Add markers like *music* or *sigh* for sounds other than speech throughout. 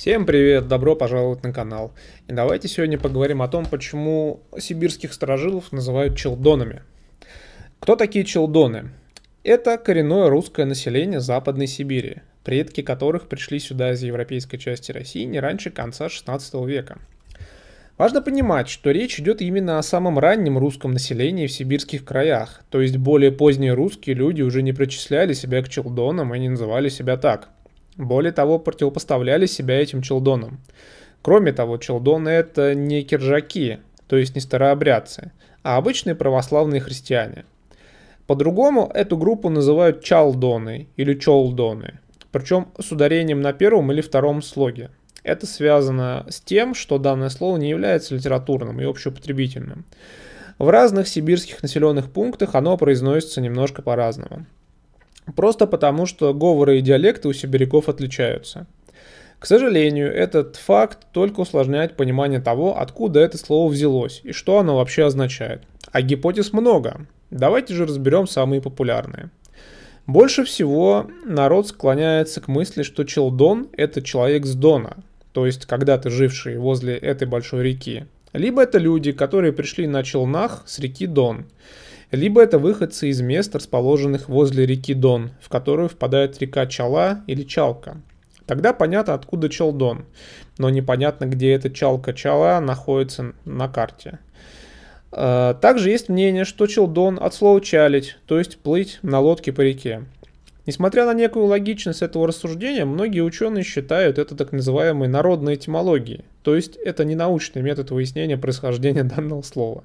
Всем привет, добро пожаловать на канал. И давайте сегодня поговорим о том, почему сибирских стражилов называют челдонами. Кто такие челдоны? Это коренное русское население Западной Сибири, предки которых пришли сюда из европейской части России не раньше конца XVI века. Важно понимать, что речь идет именно о самом раннем русском населении в сибирских краях, то есть более поздние русские люди уже не причисляли себя к челдонам и не называли себя так – более того, противопоставляли себя этим челдонам. Кроме того, челдоны это не киржаки, то есть не старообрядцы, а обычные православные христиане. По-другому эту группу называют чалдоны или чолдоны, причем с ударением на первом или втором слоге. Это связано с тем, что данное слово не является литературным и общепотребительным. В разных сибирских населенных пунктах оно произносится немножко по-разному. Просто потому, что говоры и диалекты у сибиряков отличаются. К сожалению, этот факт только усложняет понимание того, откуда это слово взялось и что оно вообще означает. А гипотез много. Давайте же разберем самые популярные. Больше всего народ склоняется к мысли, что Челдон – это человек с Дона, то есть когда-то живший возле этой большой реки. Либо это люди, которые пришли на челнах с реки Дон – либо это выходцы из мест, расположенных возле реки Дон, в которую впадает река Чала или Чалка. Тогда понятно, откуда Челдон, но непонятно, где эта Чалка-Чала находится на карте. Э, также есть мнение, что Челдон от слова «чалить», то есть плыть на лодке по реке. Несмотря на некую логичность этого рассуждения, многие ученые считают это так называемой народной этимологией, то есть это не научный метод выяснения происхождения *laughs* данного слова.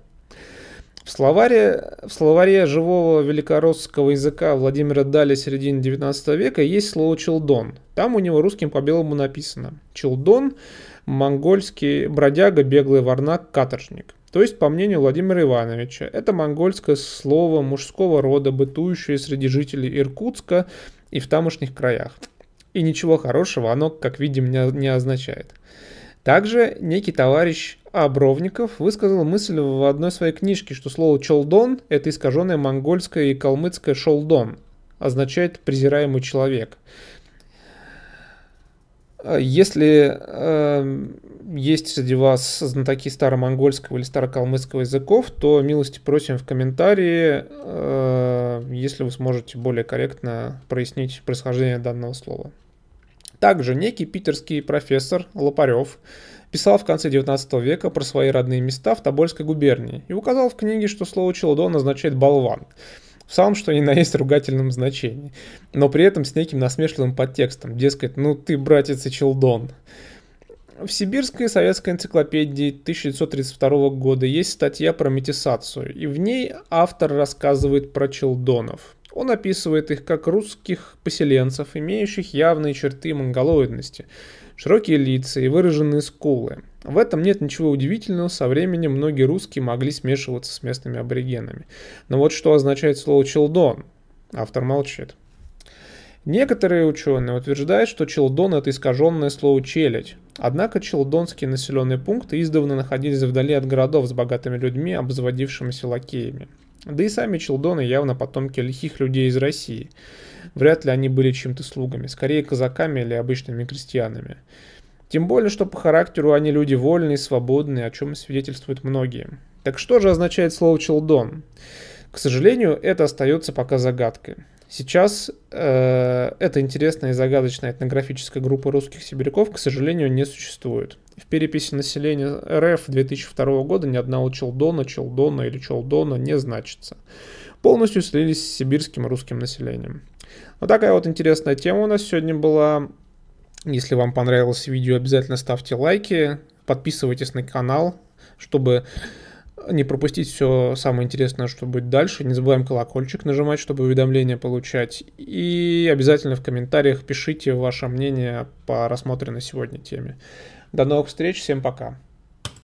В словаре, в словаре живого великоросского языка Владимира Дали середины 19 века есть слово «челдон». Там у него русским по белому написано «челдон» – монгольский бродяга, беглый варнак, каторжник. То есть, по мнению Владимира Ивановича, это монгольское слово мужского рода, бытующее среди жителей Иркутска и в тамошних краях. И ничего хорошего оно, как видим, не означает. Также некий товарищ Обровников высказал мысль в одной своей книжке, что слово «чолдон» — это искаженное монгольское и калмыцкое «шолдон», означает «презираемый человек». А если э, есть среди вас знатоки старомонгольского или старокалмыцкого языков, то милости просим в комментарии, э, если вы сможете более корректно прояснить происхождение данного слова. Также некий питерский профессор Лопарев писал в конце 19 века про свои родные места в Тобольской губернии и указал в книге, что слово «челдон» означает «болван», в самом что ни на есть ругательном значении, но при этом с неким насмешливым подтекстом, дескать, ну ты, братец, и челдон. В сибирской советской энциклопедии 1932 года есть статья про метисацию, и в ней автор рассказывает про челдонов. Он описывает их как русских поселенцев, имеющих явные черты монголоидности, широкие лица и выраженные скулы. В этом нет ничего удивительного, со временем многие русские могли смешиваться с местными аборигенами. Но вот что означает слово «челдон», автор молчит. Некоторые ученые утверждают, что Челдон – это искаженное слово «челядь». Однако челдонские населенные пункты издавна находились вдали от городов с богатыми людьми, обзаводившимися лакеями. Да и сами челдоны явно потомки лихих людей из России. Вряд ли они были чем-то слугами, скорее казаками или обычными крестьянами. Тем более, что по характеру они люди вольные, свободные, о чем свидетельствуют многие. Так что же означает слово «челдон»? К сожалению, это остается пока загадкой. Сейчас э, эта интересная и загадочная этнографическая группа русских сибиряков, к сожалению, не существует. В переписи населения РФ 2002 года ни одного Челдона, Челдона или Челдона не значится. Полностью слились с сибирским русским населением. Вот такая вот интересная тема у нас сегодня была. Если вам понравилось видео, обязательно ставьте лайки, подписывайтесь на канал, чтобы не пропустить все самое интересное, что будет дальше. Не забываем колокольчик нажимать, чтобы уведомления получать. И обязательно в комментариях пишите ваше мнение по рассмотренной сегодня теме. До новых встреч, всем пока.